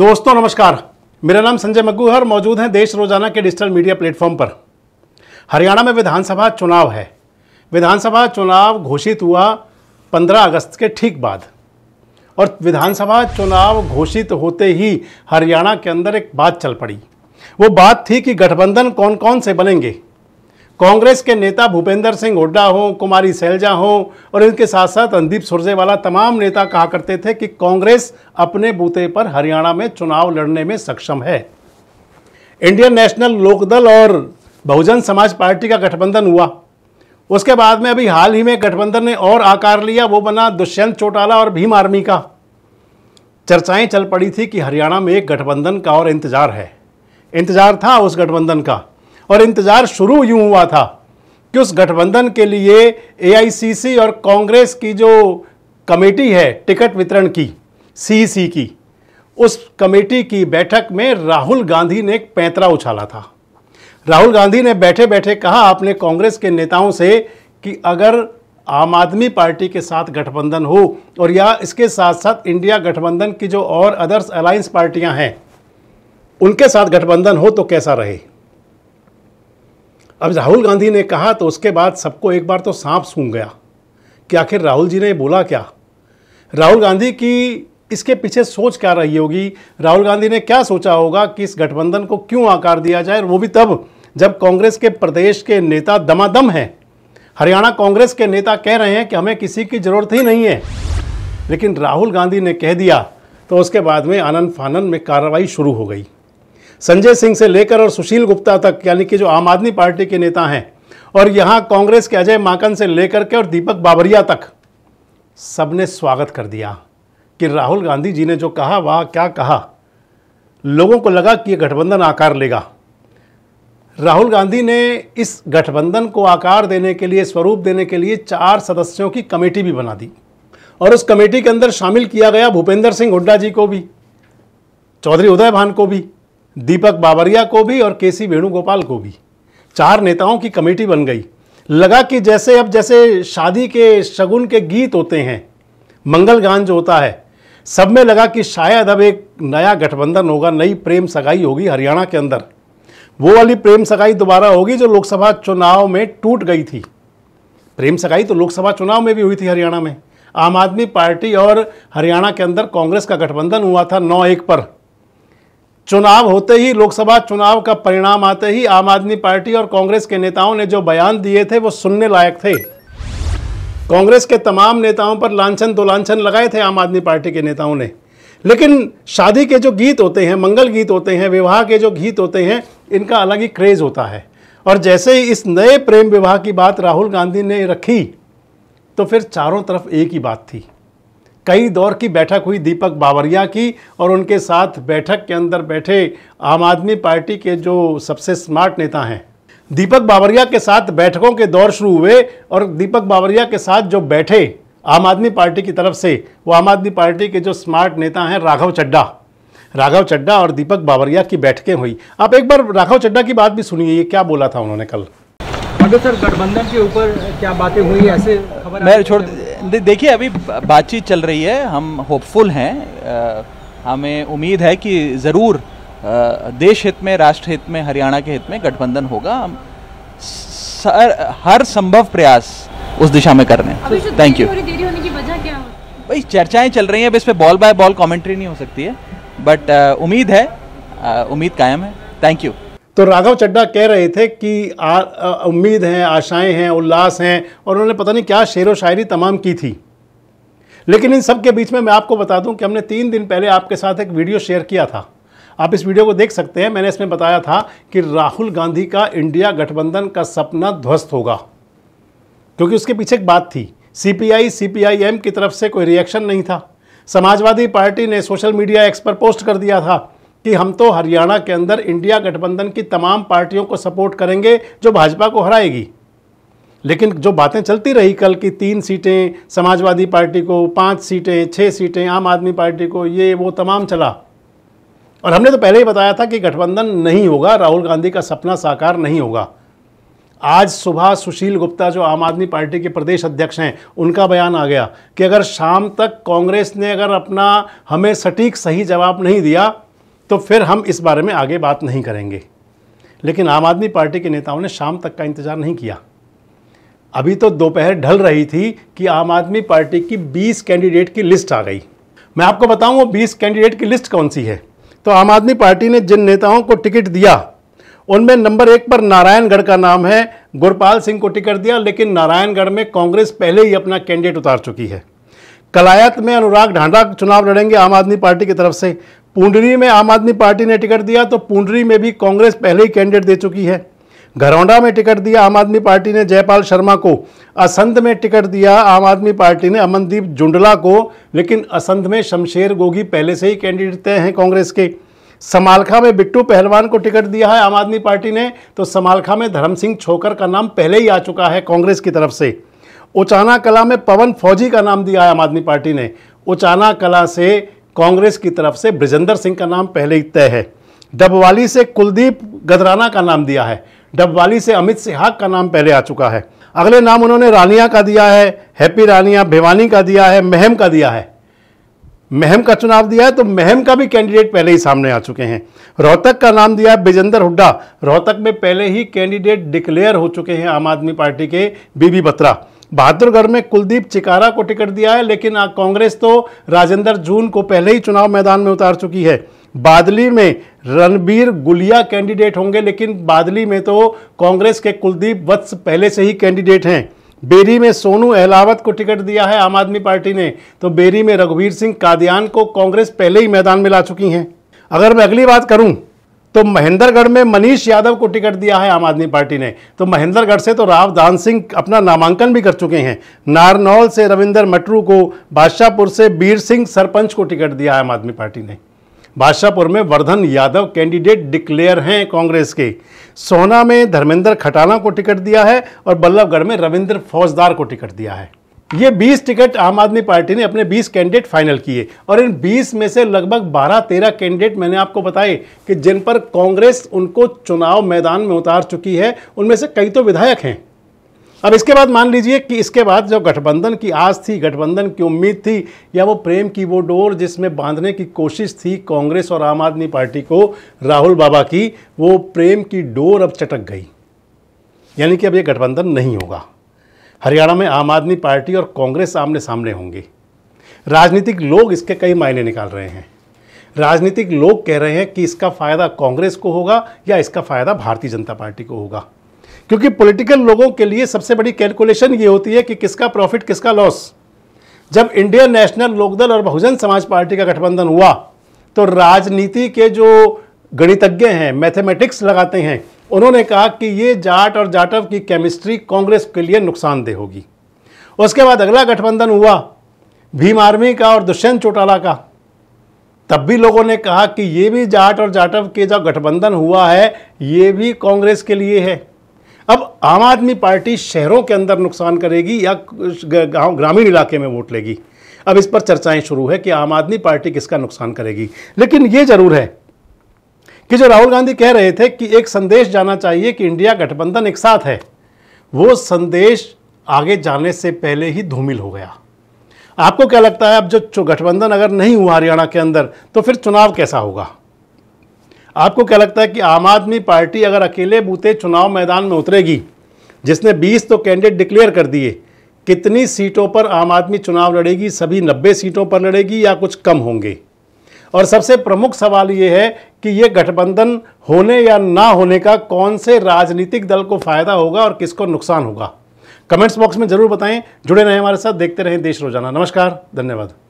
दोस्तों नमस्कार मेरा नाम संजय मग्गू है और मौजूद हैं देश रोजाना के डिजिटल मीडिया प्लेटफॉर्म पर हरियाणा में विधानसभा चुनाव है विधानसभा चुनाव घोषित हुआ 15 अगस्त के ठीक बाद और विधानसभा चुनाव घोषित होते ही हरियाणा के अंदर एक बात चल पड़ी वो बात थी कि गठबंधन कौन कौन से बनेंगे कांग्रेस के नेता भूपेंद्र सिंह हुड्डा हों कुमारी सैलजा हों और इनके साथ साथ रणदीप सुरजेवाला तमाम नेता कहा करते थे कि कांग्रेस अपने बूते पर हरियाणा में चुनाव लड़ने में सक्षम है इंडियन नेशनल लोकदल और बहुजन समाज पार्टी का गठबंधन हुआ उसके बाद में अभी हाल ही में गठबंधन ने और आकार लिया वो बना दुष्यंत चौटाला और भीम आर्मी का चर्चाएं चल पड़ी थी कि हरियाणा में एक गठबंधन का और इंतज़ार है इंतज़ार था उस गठबंधन का और इंतज़ार शुरू यूँ हुआ था कि उस गठबंधन के लिए एआईसीसी और कांग्रेस की जो कमेटी है टिकट वितरण की सीसी e की उस कमेटी की बैठक में राहुल गांधी ने एक पैंतरा उछाला था राहुल गांधी ने बैठे बैठे कहा अपने कांग्रेस के नेताओं से कि अगर आम आदमी पार्टी के साथ गठबंधन हो और या इसके साथ साथ इंडिया गठबंधन की जो और अदर्स अलायंस पार्टियां हैं उनके साथ गठबंधन हो तो कैसा रहे अब राहुल गांधी ने कहा तो उसके बाद सबको एक बार तो सांप सूंघ गया कि आखिर राहुल जी ने बोला क्या राहुल गांधी की इसके पीछे सोच क्या रही होगी राहुल गांधी ने क्या सोचा होगा कि इस गठबंधन को क्यों आकार दिया जाए वो भी तब जब कांग्रेस के प्रदेश के नेता दमादम हैं हरियाणा कांग्रेस के नेता कह रहे हैं कि हमें किसी की ज़रूरत ही नहीं है लेकिन राहुल गांधी ने कह दिया तो उसके बाद में आनंद फानंद में कार्रवाई शुरू हो गई संजय सिंह से लेकर और सुशील गुप्ता तक यानी कि जो आम आदमी पार्टी के नेता हैं और यहाँ कांग्रेस के अजय माकन से लेकर के और दीपक बाबरिया तक सबने स्वागत कर दिया कि राहुल गांधी जी ने जो कहा वह क्या कहा लोगों को लगा कि यह गठबंधन आकार लेगा राहुल गांधी ने इस गठबंधन को आकार देने के लिए स्वरूप देने के लिए चार सदस्यों की कमेटी भी बना दी और उस कमेटी के अंदर शामिल किया गया भूपेंद्र सिंह हुड्डा जी को भी चौधरी उदय भान को भी दीपक बाबरिया को भी और के सी वेणुगोपाल को भी चार नेताओं की कमेटी बन गई लगा कि जैसे अब जैसे शादी के शगुन के गीत होते हैं मंगल गान जो होता है सब में लगा कि शायद अब एक नया गठबंधन होगा नई प्रेम सगाई होगी हरियाणा के अंदर वो वाली प्रेम सगाई दोबारा होगी जो लोकसभा चुनाव में टूट गई थी प्रेम सगाई तो लोकसभा चुनाव में भी हुई थी हरियाणा में आम आदमी पार्टी और हरियाणा के अंदर कांग्रेस का गठबंधन हुआ था नौ एक पर चुनाव होते ही लोकसभा चुनाव का परिणाम आते ही आम आदमी पार्टी और कांग्रेस के नेताओं ने जो बयान दिए थे वो सुनने लायक थे कांग्रेस के तमाम नेताओं पर लाछन दो लगाए थे आम आदमी पार्टी के नेताओं ने लेकिन शादी के जो गीत होते हैं मंगल गीत होते हैं विवाह के जो गीत होते हैं इनका अलग ही क्रेज़ होता है और जैसे ही इस नए प्रेम विवाह की बात राहुल गांधी ने रखी तो फिर चारों तरफ एक ही बात थी कई दौर की बैठक हुई दीपक बावरिया की और उनके साथ बैठक के अंदर बैठे आम आदमी पार्टी के जो सबसे स्मार्ट नेता हैं दीपक बावरिया के साथ बैठकों के दौर शुरू हुए और दीपक बावरिया के साथ जो बैठे आम आदमी पार्टी की तरफ से वो आम आदमी पार्टी के जो स्मार्ट नेता हैं राघव चड्डा राघव चड्डा और दीपक बावरिया की बैठकें हुई आप एक बार राघव चड्डा की बात भी सुनिए ये क्या बोला था उन्होंने कल अगर सर गठबंधन के ऊपर क्या बातें हुई ऐसे खबर मैं छोड़ दे, देखिए अभी बातचीत चल रही है हम होपफुल हैं हमें उम्मीद है कि ज़रूर देश हित में राष्ट्र हित में हरियाणा के हित में गठबंधन होगा हम सर, हर संभव प्रयास उस दिशा में कर रहे हैं थैंक यू भाई चर्चाएं चल रही हैं अब इस पर बॉल बाय बॉल कमेंट्री नहीं हो सकती है बट उम्मीद है उम्मीद कायम है थैंक यू तो राघव चड्डा कह रहे थे कि आ, आ, उम्मीद हैं आशाएं हैं उल्लास हैं और उन्होंने पता नहीं क्या शेर व शायरी तमाम की थी लेकिन इन सब के बीच में मैं आपको बता दूं कि हमने तीन दिन पहले आपके साथ एक वीडियो शेयर किया था आप इस वीडियो को देख सकते हैं मैंने इसमें बताया था कि राहुल गांधी का इंडिया गठबंधन का सपना ध्वस्त होगा क्योंकि उसके पीछे एक बात थी सीपीआई सीपीआईएम की तरफ से कोई रिएक्शन नहीं था समाजवादी पार्टी ने सोशल मीडिया एक्स पर पोस्ट कर दिया था कि हम तो हरियाणा के अंदर इंडिया गठबंधन की तमाम पार्टियों को सपोर्ट करेंगे जो भाजपा को हराएगी लेकिन जो बातें चलती रही कल की तीन सीटें समाजवादी पार्टी को पांच सीटें छः सीटें आम आदमी पार्टी को ये वो तमाम चला और हमने तो पहले ही बताया था कि गठबंधन नहीं होगा राहुल गांधी का सपना साकार नहीं होगा आज सुबह सुशील गुप्ता जो आम आदमी पार्टी के प्रदेश अध्यक्ष हैं उनका बयान आ गया कि अगर शाम तक कांग्रेस ने अगर अपना हमें सटीक सही जवाब नहीं दिया तो फिर हम इस बारे में आगे बात नहीं करेंगे लेकिन आम आदमी पार्टी के नेताओं ने शाम तक का इंतज़ार नहीं किया अभी तो दोपहर ढल रही थी कि आम आदमी पार्टी की 20 कैंडिडेट की लिस्ट आ गई मैं आपको बताऊं वो 20 कैंडिडेट की लिस्ट कौन सी है तो आम आदमी पार्टी ने जिन नेताओं को टिकट दिया उनमें नंबर एक पर नारायणगढ़ का नाम है गुरपाल सिंह को टिकट दिया लेकिन नारायणगढ़ में कांग्रेस पहले ही अपना कैंडिडेट उतार चुकी है कलायत में अनुराग ढांडा चुनाव लड़ेंगे आम आदमी पार्टी की तरफ से पुंडरी में आम आदमी पार्टी ने टिकट दिया तो पुंडरी में भी कांग्रेस पहले ही कैंडिडेट दे चुकी है घरौंडा में टिकट दिया आम आदमी पार्टी ने जयपाल शर्मा को असंध में टिकट दिया आम आदमी पार्टी ने अमनदीप जुंडला को लेकिन असंध में शमशेर गोगी पहले से ही कैंडिडेट हैं कांग्रेस के समालखा में बिट्टू पहलवान को टिकट दिया है आम आदमी पार्टी ने तो समालखा में धर्म सिंह छोकर का नाम पहले ही आ चुका है कांग्रेस की तरफ से उचाना कला में पवन फौजी का नाम दिया है आम आदमी पार्टी ने उचाना कला से कांग्रेस की तरफ से ब्रजेंद्र सिंह का नाम पहले ही तय है डबवाली से कुलदीप गदराना का नाम दिया है डबवाली से अमित सिहाग का नाम पहले आ चुका है अगले नाम उन्होंने रानिया का दिया है हैप्पी रानिया भिवानी का दिया है महम का दिया है महम का चुनाव दिया है तो महम का भी कैंडिडेट पहले ही सामने आ चुके हैं रोहतक का नाम दिया है बिजेंदर हुड्डा रोहतक में पहले ही कैंडिडेट डिक्लेयर हो चुके हैं आम आदमी पार्टी के बीबी बत्रा बहादुरगढ़ में कुलदीप चिकारा को टिकट दिया है लेकिन कांग्रेस तो राजेंद्र जून को पहले ही चुनाव मैदान में उतार चुकी है बादली में रणबीर गुलिया कैंडिडेट होंगे लेकिन बादली में तो कांग्रेस के कुलदीप वत्स पहले से ही कैंडिडेट हैं बेरी में सोनू अहलावत को टिकट दिया है आम आदमी पार्टी ने तो बेरी में रघुवीर सिंह कादियान को कांग्रेस पहले ही मैदान में ला चुकी हैं अगर मैं अगली बात करूं तो महेंद्रगढ़ में मनीष यादव को टिकट दिया है आम आदमी पार्टी ने तो महेंद्रगढ़ से तो राव दान सिंह अपना नामांकन भी कर चुके हैं नारनौल से रविंदर मटरू को बादशाहपुर से बीर सिंह सरपंच को टिकट दिया है आम आदमी पार्टी ने बादशाहपुर में वर्धन यादव कैंडिडेट डिक्लेयर हैं कांग्रेस के सोना में धर्मेंद्र खटाना को टिकट दिया है और बल्लभगढ़ में रविंद्र फौजदार को टिकट दिया है ये 20 टिकट आम आदमी पार्टी ने अपने 20 कैंडिडेट फाइनल किए और इन 20 में से लगभग 12-13 कैंडिडेट मैंने आपको बताए कि जिन पर कांग्रेस उनको चुनाव मैदान में उतार चुकी है उनमें से कई तो विधायक हैं अब इसके बाद मान लीजिए कि इसके बाद जो गठबंधन की आस थी गठबंधन की उम्मीद थी या वो प्रेम की वो डोर जिसमें बांधने की कोशिश थी कांग्रेस और आम आदमी पार्टी को राहुल बाबा की वो प्रेम की डोर अब चटक गई यानी कि अब ये गठबंधन नहीं होगा हरियाणा में आम आदमी पार्टी और कांग्रेस आमने सामने होंगी राजनीतिक लोग इसके कई मायने निकाल रहे हैं राजनीतिक लोग कह रहे हैं कि इसका फ़ायदा कांग्रेस को होगा या इसका फ़ायदा भारतीय जनता पार्टी को होगा क्योंकि पॉलिटिकल लोगों के लिए सबसे बड़ी कैलकुलेशन ये होती है कि किसका प्रॉफिट किसका लॉस जब इंडियन नेशनल लोकदल और बहुजन समाज पार्टी का गठबंधन हुआ तो राजनीति के जो गणितज्ञ हैं मैथमेटिक्स लगाते हैं उन्होंने कहा कि ये जाट और जाटव की केमिस्ट्री कांग्रेस के लिए नुकसानदेह होगी उसके बाद अगला गठबंधन हुआ भीम आर्मी का और दुष्यंत चौटाला का तब भी लोगों ने कहा कि ये भी जाट और जाटव के जो गठबंधन हुआ है ये भी कांग्रेस के लिए है अब आम आदमी पार्टी शहरों के अंदर नुकसान करेगी या गांव ग्रामीण इलाके में वोट लेगी अब इस पर चर्चाएं शुरू है कि आम आदमी पार्टी किसका नुकसान करेगी लेकिन ये जरूर है कि जो राहुल गांधी कह रहे थे कि एक संदेश जाना चाहिए कि इंडिया गठबंधन एक साथ है वो संदेश आगे जाने से पहले ही धूमिल हो गया आपको क्या लगता है अब जो गठबंधन अगर नहीं हुआ हरियाणा के अंदर तो फिर चुनाव कैसा होगा आपको क्या लगता है कि आम आदमी पार्टी अगर अकेले बूते चुनाव मैदान में उतरेगी जिसने 20 तो कैंडिडेट डिक्लेयर कर दिए कितनी सीटों पर आम आदमी चुनाव लड़ेगी सभी 90 सीटों पर लड़ेगी या कुछ कम होंगे और सबसे प्रमुख सवाल ये है कि ये गठबंधन होने या ना होने का कौन से राजनीतिक दल को फ़ायदा होगा और किसको नुकसान होगा कमेंट्स बॉक्स में ज़रूर बताएं जुड़े रहें हमारे साथ देखते रहें देश रोजाना नमस्कार धन्यवाद